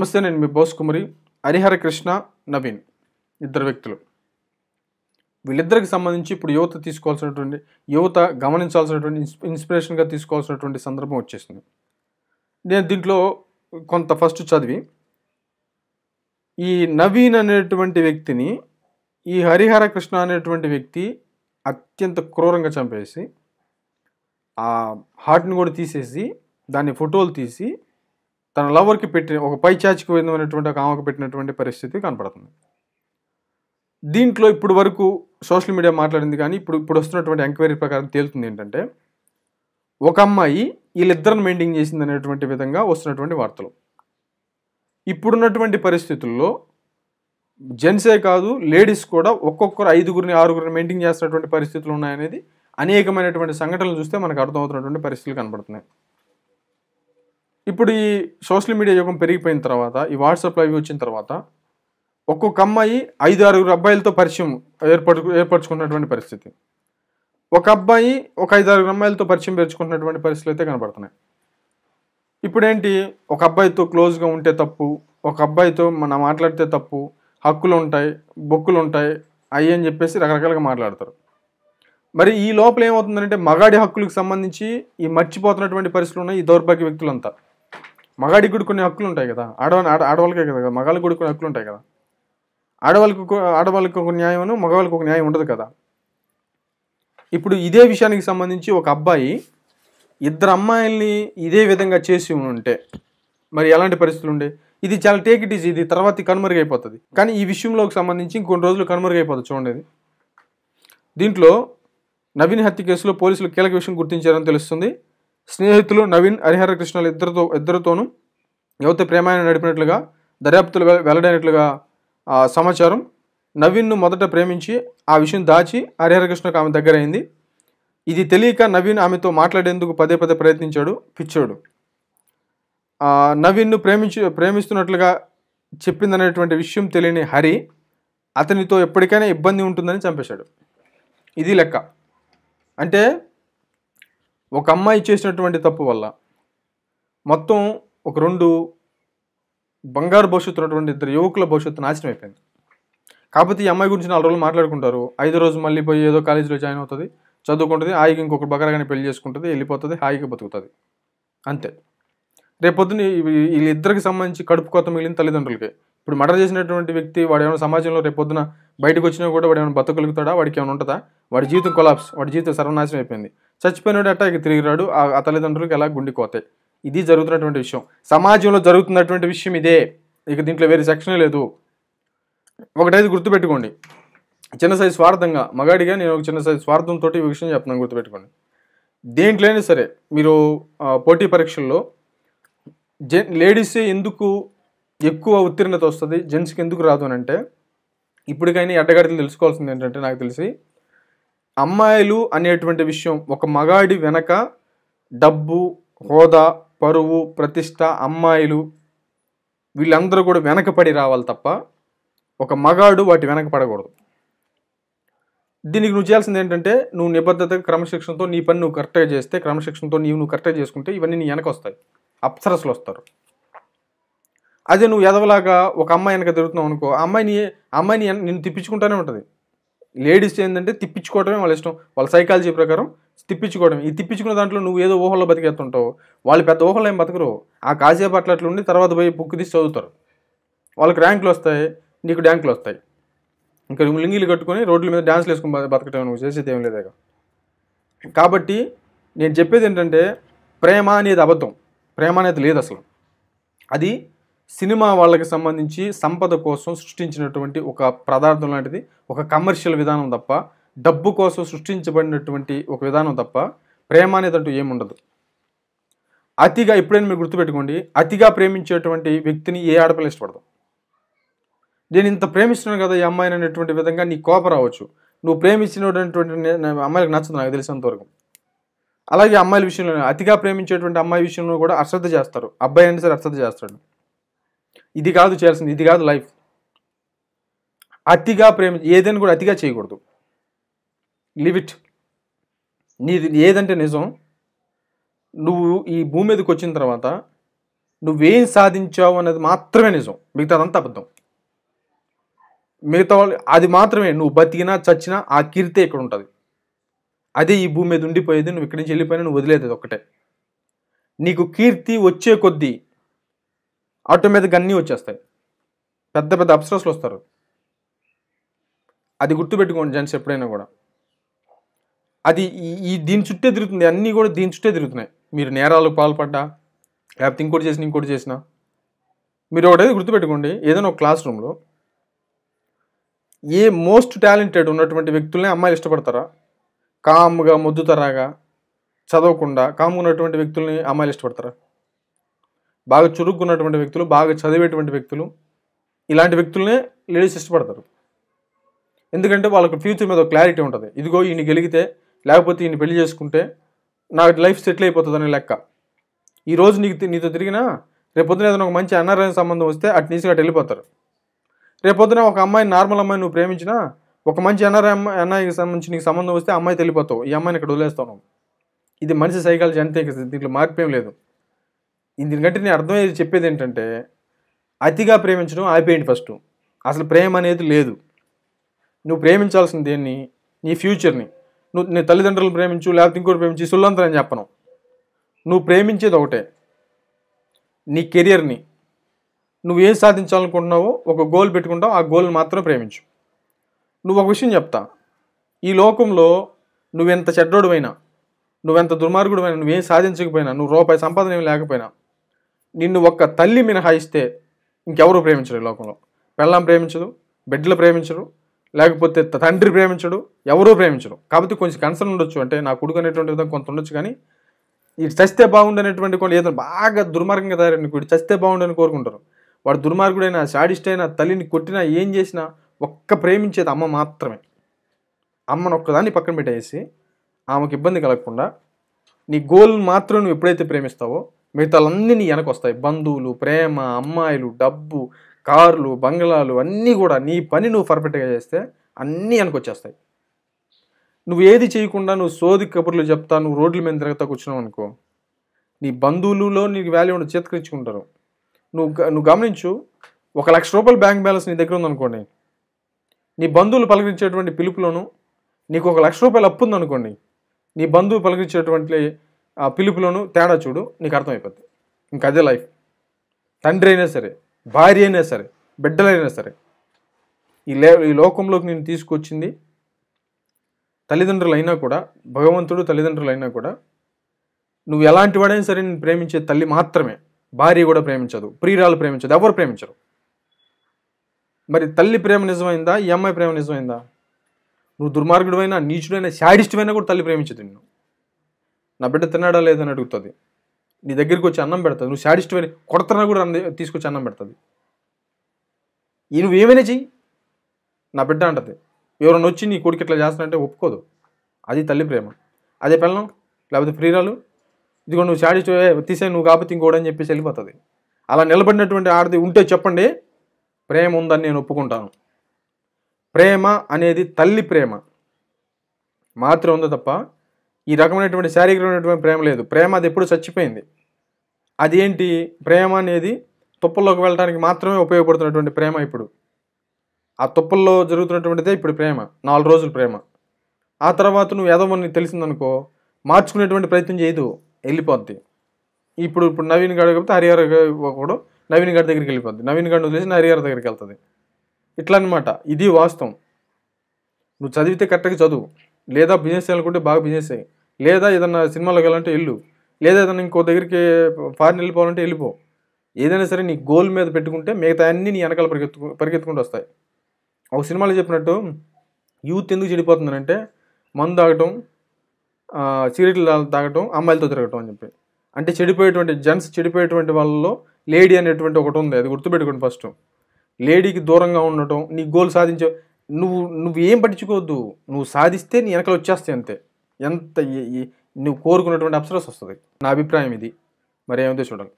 నమస్తే నేను మీ బోస్ కుమరి హరిహర కృష్ణ నవీన్ ఇద్దరు వ్యక్తులు వీళ్ళిద్దరికి సంబంధించి ఇప్పుడు యువత తీసుకోవాల్సినటువంటి యువత గమనించాల్సినటువంటి ఇన్స్పిరేషన్గా తీసుకోవాల్సినటువంటి సందర్భం వచ్చేసింది నేను దీంట్లో కొంత ఫస్ట్ చదివి ఈ నవీన్ అనేటువంటి వ్యక్తిని ఈ హరిహర కృష్ణ అనేటువంటి వ్యక్తి అత్యంత క్రూరంగా చంపేసి ఆ హార్ట్ని కూడా తీసేసి దాన్ని ఫోటోలు తీసి తన లవర్కి పెట్టిన ఒక పై చాచికి విధమైనటువంటి ఒక ఆమెకు పెట్టినటువంటి పరిస్థితి కనపడుతుంది దీంట్లో ఇప్పుడు వరకు సోషల్ మీడియా మాట్లాడింది కానీ ఇప్పుడు ఇప్పుడు వస్తున్నటువంటి ఎంక్వైరీ ప్రకారం తేలుతుంది ఏంటంటే ఒక అమ్మాయి వీళ్ళిద్దరిని మెయింటైన్ చేసింది అనేటువంటి విధంగా వస్తున్నటువంటి వార్తలు ఇప్పుడున్నటువంటి పరిస్థితుల్లో జెంట్సే కాదు లేడీస్ కూడా ఒక్కొక్కరు ఐదుగురిని ఆరుగురిని మెయింటైన్ చేస్తున్నటువంటి పరిస్థితులు ఉన్నాయనేది అనేకమైనటువంటి సంఘటనలు చూస్తే మనకు అర్థమవుతున్నటువంటి పరిస్థితులు కనబడుతున్నాయి ఇప్పుడు ఈ సోషల్ మీడియా యుగం పెరిగిపోయిన తర్వాత ఈ వాట్సాప్లో అవి వచ్చిన తర్వాత ఒక్కొక్క అమ్మాయి ఐదు ఆరుగురు అబ్బాయిలతో పరిచయం ఏర్పడు ఏర్పరచుకున్నటువంటి పరిస్థితి ఒక అబ్బాయి ఒక ఐదు ఆరుగురు అమ్మాయిలతో పరిచయం పెంచుకుంటున్నటువంటి పరిస్థితులు అయితే కనబడుతున్నాయి ఇప్పుడేంటి ఒక అబ్బాయితో క్లోజ్గా ఉంటే తప్పు ఒక అబ్బాయితో మనం మాట్లాడితే తప్పు హక్కులు ఉంటాయి బొక్కులు ఉంటాయి అయ్యి అని చెప్పేసి రకరకాలుగా మాట్లాడతారు మరి ఈ లోపల ఏమవుతుందంటే మగాడి హక్కులకు సంబంధించి ఈ మర్చిపోతున్నటువంటి పరిస్థితులు ఉన్నాయి ఈ దౌర్భాగ్య వ్యక్తులంతా మగాడికి కొడుకునే కొన్ని హక్కులు ఉంటాయి కదా ఆడవాళ్ళ ఆడ ఆడవాళ్ళకే కదా మగాళ్ళకి కూడా కొన్ని హక్కులు ఉంటాయి కదా ఆడవాళ్ళకు ఆడవాళ్ళకి ఒక న్యాయం మగవాళ్ళకి ఒక న్యాయం ఉండదు కదా ఇప్పుడు ఇదే విషయానికి సంబంధించి ఒక అబ్బాయి ఇద్దరు అమ్మాయిల్ని ఇదే విధంగా చేసి ఉంటే మరి ఎలాంటి పరిస్థితులు ఉండే ఇది చాలా టేక్ ఇట్ ఈజ్ ఇది తర్వాత కనుమరుగైపోతుంది కానీ ఈ విషయంలోకి సంబంధించి ఇంకొన్ని రోజులు కనుమరుగైపోతుంది చూడండి దీంట్లో నవీన్ హత్య కేసులో పోలీసులు కీలక విషయం గుర్తించారని తెలుస్తుంది స్నేహితులు నవీన్ హరిహర కృష్ణలు ఇద్దరితో ఇద్దరితోనూ యువత ప్రేమాయణం నడిపినట్లుగా దర్యాప్తులు వెల్లడైనట్లుగా సమాచారం నవీన్ను మొదట ప్రేమించి ఆ విషయం దాచి హరిహర కృష్ణకు ఆమె దగ్గరైంది ఇది తెలియక నవీన్ ఆమెతో మాట్లాడేందుకు పదే పదే ప్రయత్నించాడు పిచ్చాడు నవీన్ను ప్రేమించు ప్రేమిస్తున్నట్లుగా చెప్పిందనేటువంటి విషయం తెలియని హరి అతనితో ఎప్పటికైనా ఇబ్బంది ఉంటుందని చంపేశాడు ఇది లెక్క అంటే ఒక అమ్మాయి చేసినటువంటి తప్పు వల్ల మొత్తం ఒక రెండు బంగారు భవిష్యత్తు ఉన్నటువంటి ఇద్దరు యువకుల భవిష్యత్తు నాశనం అయిపోయింది కాకపోతే ఈ అమ్మాయి గురించి నాలుగు రోజులు మాట్లాడుకుంటారు ఐదు రోజు మళ్ళీ పోయి ఏదో కాలేజీలో జాయిన్ అవుతుంది చదువుకుంటుంది హాయిగా ఇంకొక బకరగానే పెళ్లి చేసుకుంటుంది వెళ్ళిపోతుంది హాయిగా బతుకుతుంది అంతే రేపొద్దున వీళ్ళిద్దరికి సంబంధించి కడుపు కోత మిగిలిన తల్లిదండ్రులకి ఇప్పుడు మర్డర్ చేసినటువంటి వ్యక్తి వాడు ఏమైనా సమాజంలో రేపొద్దున బయటకు వచ్చినా కూడా వాడు ఏమైనా బతకలుగుతాడా వాడికి ఏమైనా ఉంటుందా వాడి జీవితం కొలాప్స్ వాడి జీవితం సర్వనాశనం అయిపోయింది చచ్చిపోయినాడు అట్ట ఇక తిరిగి రాడు ఆ తల్లిదండ్రులకు ఎలా గుండికోతాయి ఇది జరుగుతున్నటువంటి విషయం సమాజంలో జరుగుతున్నటువంటి విషయం ఇదే ఇక దీంట్లో వేరే సెక్షన్ లేదు ఒకటైతే గుర్తుపెట్టుకోండి చిన్న సైజు స్వార్థంగా మగాడిగా నేను ఒక చిన్న సైజు స్వార్థంతో ఈ విషయం చెప్తున్నాను గుర్తుపెట్టుకోండి దేంట్లో సరే మీరు పోటీ పరీక్షల్లో జెన్ లేడీసే ఎందుకు ఎక్కువ ఉత్తీర్ణత వస్తుంది జెంట్స్కి ఎందుకు రాదు అని అంటే ఇప్పటికైనా ఎడ్డగడిలు తెలుసుకోవాల్సింది ఏంటంటే నాకు తెలిసి అమ్మాయిలు అనేటువంటి విషయం ఒక మగాడి వెనక డబ్బు హోదా పరువు ప్రతిష్ట అమ్మాయిలు వీళ్ళందరూ కూడా వెనకపడి రావాలి తప్ప ఒక మగాడు వాటి వెనక పడకూడదు దీనికి నువ్వు చేయాల్సింది ఏంటంటే నువ్వు నిబద్ధత క్రమశిక్షణతో నీ పని నువ్వు కరెక్ట్గా చేస్తే క్రమశిక్షణతో నీవు నువ్వు కరెక్ట్గా చేసుకుంటే ఇవన్నీ నీ వెనక వస్తాయి అప్సరస్లు వస్తారు అదే నువ్వు ఎదవలాగా ఒక అమ్మాయి వెనక తిరుగుతున్నావు అనుకో ఆ అమ్మాయిని అమ్మాయిని నేను తిప్పించుకుంటానే ఉంటుంది లేడీస్ ఏంటంటే తిప్పించుకోవడమే వాళ్ళ ఇష్టం వాళ్ళ సైకాలజీ ప్రకారం తిప్పించుకోవడం ఈ తిప్పించుకున్న దాంట్లో నువ్వు ఏదో ఊహల్లో బతికేస్తుంటావు వాళ్ళు పెద్ద ఊహలో ఏం బతకరు ఆ కాసేపు అట్లా ఉండి తర్వాత పోయి బుక్ తీసి చదువుతారు వాళ్ళకి ర్యాంకులు వస్తాయి నీకు ర్యాంకులు వస్తాయి ఇంకా లింగిలు కట్టుకొని రోడ్ల మీద డ్యాన్స్లు వేసుకుని బతకటం నువ్వు చేసేది ఏం లేదు కాబట్టి నేను చెప్పేది ఏంటంటే ప్రేమ అనేది అబద్ధం ప్రేమ అనేది లేదు అసలు అది సినిమా వాళ్ళకి సంబంధించి సంపద కోసం సృష్టించినటువంటి ఒక పదార్థం లాంటిది ఒక కమర్షియల్ విధానం తప్ప డబ్బు కోసం సృష్టించబడినటువంటి ఒక విధానం తప్ప ప్రేమ అనేది ఏముండదు అతిగా ఎప్పుడైనా మీరు గుర్తుపెట్టుకోండి అతిగా ప్రేమించేటువంటి వ్యక్తిని ఏ ఆడపిల్ల ఇష్టపడదు నేను ఇంత ప్రేమిస్తున్నాను కదా ఈ అమ్మాయిని అనేటువంటి విధంగా నీ కోప రావచ్చు నువ్వు ప్రేమించినటువంటి అమ్మాయిలకు నచ్చదు నాకు తెలిసినంతవరకు అలాగే అమ్మాయిల విషయంలో అతిగా ప్రేమించేటువంటి అమ్మాయి విషయంలో కూడా అశ్రద్ధ చేస్తారు అబ్బాయి అంటే సరే అశ్రద్ధ చేస్తాడు ఇది కాదు చేయాల్సింది ఇది కాదు లైఫ్ అతిగా ప్రేమ ఏదైనా కూడా అతిగా చేయకూడదు ఇట్ నీది ఏదంటే నిజం నువ్వు ఈ భూమి మీదకి వచ్చిన తర్వాత నువ్వేం సాధించావు అన్నది మాత్రమే నిజం మిగతాదంతా అబద్ధం మిగతా వాళ్ళు అది మాత్రమే నువ్వు బతికినా చచ్చినా ఆ కీర్తే ఇక్కడ ఉంటుంది అదే ఈ భూమి మీద ఉండిపోయేది నువ్వు ఇక్కడి నుంచి వెళ్ళిపోయినా నువ్వు వదిలేదు ఒక్కటే నీకు కీర్తి వచ్చే కొద్దీ ఆటోమేటిక్గా అన్నీ వచ్చేస్తాయి పెద్ద పెద్ద అప్సరస్లు వస్తారు అది గుర్తుపెట్టుకోండి జెంట్స్ ఎప్పుడైనా కూడా అది ఈ దీని చుట్టే తిరుగుతుంది అన్నీ కూడా దీని చుట్టే తిరుగుతున్నాయి మీరు నేరాలకు పాల్పడ్డా లేకపోతే ఇంకోటి చేసిన ఇంకోటి చేసిన మీరు ఒకటైతే గుర్తుపెట్టుకోండి ఏదైనా ఒక క్లాస్ రూమ్లో ఏ మోస్ట్ టాలెంటెడ్ ఉన్నటువంటి వ్యక్తులనే అమ్మాయిలు ఇష్టపడతారా కామ్గా మొద్దుతరాగా చదవకుండా కామ్ ఉన్నటువంటి వ్యక్తుల్ని అమ్మాయిలు ఇష్టపడతారా బాగా చురుక్కున్నటువంటి వ్యక్తులు బాగా చదివేటువంటి వ్యక్తులు ఇలాంటి వ్యక్తులనే లేడీస్ ఇష్టపడతారు ఎందుకంటే వాళ్ళకి ఫ్యూచర్ మీద క్లారిటీ ఉంటుంది ఇదిగో ఈయన గెలిగితే లేకపోతే ఈయన పెళ్లి చేసుకుంటే నా లైఫ్ సెటిల్ అయిపోతుందనే లెక్క ఈరోజు నీకు నీతో తిరిగినా రేపొద్దున ఏదైనా ఒక మంచి అన్నారాయణ సంబంధం వస్తే అటు నీసిగా వెళ్ళిపోతారు రేపొద్దున ఒక అమ్మాయి నార్మల్ అమ్మాయి నువ్వు ప్రేమించినా ఒక మంచి అన్నారాయ అమ్మాయి అన్నాయికి సంబంధించి నీకు సంబంధం వస్తే అమ్మాయి తెలిపోతావు ఈ అమ్మాయిని ఇక్కడ వదిలేస్తాను ఇది మనిషి సైకాలజీ అంతే దీంట్లో మార్పేం లేదు దీనికంటే గట్టి నేను అర్థమయ్యేది చెప్పేది ఏంటంటే అతిగా ప్రేమించడం ఆపేయండి ఫస్ట్ అసలు ప్రేమ అనేది లేదు నువ్వు ప్రేమించాల్సిన దేన్ని నీ ఫ్యూచర్ని నువ్వు నీ తల్లిదండ్రులు ప్రేమించు లేకపోతే ఇంకోటి ప్రేమించి అని చెప్పను నువ్వు ప్రేమించేది ఒకటే నీ కెరియర్ని నువ్వు ఏం సాధించాలనుకుంటున్నావో ఒక గోల్ పెట్టుకుంటావు ఆ గోల్ని మాత్రం ప్రేమించు నువ్వు ఒక విషయం చెప్తా ఈ లోకంలో నువ్వెంత చెడ్డోడువైనా నువ్వెంత దుర్మార్గుడువైనా నువ్వేం సాధించకపోయినా నువ్వు రూపాయి సంపాదన ఏమి లేకపోయినా నిన్ను ఒక్క తల్లి మినహాయిస్తే ఇంకెవరు ప్రేమించరు ఈ లోకంలో పెళ్ళం ప్రేమించదు బిడ్డలు ప్రేమించరు లేకపోతే తండ్రి ప్రేమించడు ఎవరూ ప్రేమించరు కాబట్టి కొంచెం కన్సర్న్ ఉండొచ్చు అంటే నా కొడుకు అనేటువంటి విధంగా కొంత ఉండొచ్చు కానీ ఇది చస్తే బాగుండనేటువంటి కొన్ని ఏదైనా బాగా దుర్మార్గంగా తయారైన వీడు చస్తే బాగుండని కోరుకుంటారు వాడు దుర్మార్గుడైనా షాడిస్ట్ అయినా తల్లిని కొట్టినా ఏం చేసినా ఒక్క ప్రేమించేది అమ్మ మాత్రమే అమ్మను ఒక్కదాన్ని పక్కన పెట్టేసి ఆమెకు ఇబ్బంది కలగకుండా నీ గోల్ మాత్రం నువ్వు ఎప్పుడైతే ప్రేమిస్తావో మిగతాలన్నీ వెనకొస్తాయి బంధువులు ప్రేమ అమ్మాయిలు డబ్బు కార్లు బంగ్లాలు అన్నీ కూడా నీ పని నువ్వు పర్ఫెక్ట్గా చేస్తే అన్నీ వెనక వచ్చేస్తాయి నువ్వు ఏది చేయకుండా నువ్వు సోది కబుర్లు చెప్తా నువ్వు రోడ్ల మీద తిరగతా కూర్చున్నావు అనుకో నీ బంధువులలో నీకు వాల్యూ ఉండి చేతకరించుకుంటారు నువ్వు నువ్వు గమనించు ఒక లక్ష రూపాయల బ్యాంక్ బ్యాలెన్స్ నీ దగ్గర ఉందనుకోండి నీ బంధువులు పలకరించేటువంటి పిలుపులోను నీకు ఒక లక్ష రూపాయలు అప్పు ఉందనుకోండి నీ బంధువు పలకరించేటువంటి ఆ పిలుపులోనూ తేడా చూడు నీకు అర్థమైపోద్ది ఇంక అదే లైఫ్ తండ్రి అయినా సరే భార్య అయినా సరే బిడ్డలైనా సరే ఈ లే ఈ లోకంలోకి నేను తీసుకొచ్చింది తల్లిదండ్రులైనా కూడా భగవంతుడు తల్లిదండ్రులు అయినా కూడా నువ్వు ఎలాంటి వాడైనా సరే నేను ప్రేమించే తల్లి మాత్రమే భార్య కూడా ప్రేమించదు ప్రియురాలు ప్రేమించదు ఎవరు ప్రేమించరు మరి తల్లి ప్రేమ నిజమైందా ఈ అమ్మాయి ప్రేమ నిజమైందా నువ్వు దుర్మార్గుడు అయినా నీచుడైనా అయినా కూడా తల్లి ప్రేమించదు నిన్ను నా బిడ్డ తిన్నాడా లేదని అడుగుతుంది నీ దగ్గరికి వచ్చి అన్నం పెడుతుంది నువ్వు శాడిస్ట్ వెళ్ళి కొడతనా కూడా తీసుకొచ్చి అన్నం పెడుతుంది ఈ నువ్వు ఏమైనా చెయ్యి నా బిడ్డ అంటది ఎవరైనా వచ్చి నీ కొడుకు ఇట్లా చేస్తానంటే ఒప్పుకోదు అది తల్లి ప్రేమ అదే పిల్లం లేకపోతే ఫ్రీరాలు ఇదిగో నువ్వు శాడిస్ట్ తీసే నువ్వు కాబట్టి ఇంకోడని చెప్పేసి వెళ్ళిపోతుంది అలా నిలబడినటువంటి ఆడది ఉంటే చెప్పండి ప్రేమ ఉందని నేను ఒప్పుకుంటాను ప్రేమ అనేది తల్లి ప్రేమ మాత్రం ఉంది తప్ప ఈ రకమైనటువంటి శారీరకమైనటువంటి ప్రేమ లేదు ప్రేమ అది ఎప్పుడు చచ్చిపోయింది అది ఏంటి ప్రేమ అనేది తుప్పల్లోకి వెళ్ళడానికి మాత్రమే ఉపయోగపడుతున్నటువంటి ప్రేమ ఇప్పుడు ఆ తుప్పల్లో జరుగుతున్నటువంటిదే ఇప్పుడు ప్రేమ నాలుగు రోజులు ప్రేమ ఆ తర్వాత నువ్వు ఎదవని తెలిసిందనుకో మార్చుకునేటువంటి ప్రయత్నం చేయదు వెళ్ళిపోద్ది ఇప్పుడు ఇప్పుడు నవీన్ గడ్ కాకపోతే హరిహర కూడా నవీన్ గడ్ దగ్గరికి వెళ్ళిపోద్ది నవీన్ గడ్ వదిలేసి హరిహర దగ్గరికి వెళ్తుంది ఇట్లా అనమాట ఇది వాస్తవం నువ్వు చదివితే కరెక్ట్గా చదువు లేదా బిజినెస్ చేయాలనుకుంటే బాగా బిజినెస్ చేయి లేదా ఏదన్నా సినిమాలోకి వెళ్ళాలంటే వెళ్ళు లేదా ఏదైనా ఇంకో దగ్గరికి ఫారిన్ వెళ్ళిపోవాలంటే వెళ్ళిపో ఏదైనా సరే నీ గోల్ మీద పెట్టుకుంటే మిగతా అన్నీ నీ వెనకాల పరిగెత్తు పరిగెత్తుకుంటూ వస్తాయి ఒక సినిమాలో చెప్పినట్టు యూత్ ఎందుకు అంటే మందు తాగటం సిగరెట్లు తాగటం అమ్మాయిలతో తిరగటం అని చెప్పి అంటే చెడిపోయేటువంటి జెంట్స్ చెడిపోయేటువంటి వాళ్ళలో లేడీ అనేటువంటి ఒకటి ఉంది అది గుర్తుపెట్టుకోండి ఫస్ట్ లేడీకి దూరంగా ఉండటం నీ గోల్ సాధించే నువ్వు నువ్వు ఏం పట్టించుకోవద్దు నువ్వు సాధిస్తే నీ వెనకలు వచ్చేస్తాయి అంతే ఎంత నువ్వు కోరుకున్నటువంటి అప్సరస్ వస్తుంది నా అభిప్రాయం ఇది మరి ఏమైతే చూడాలి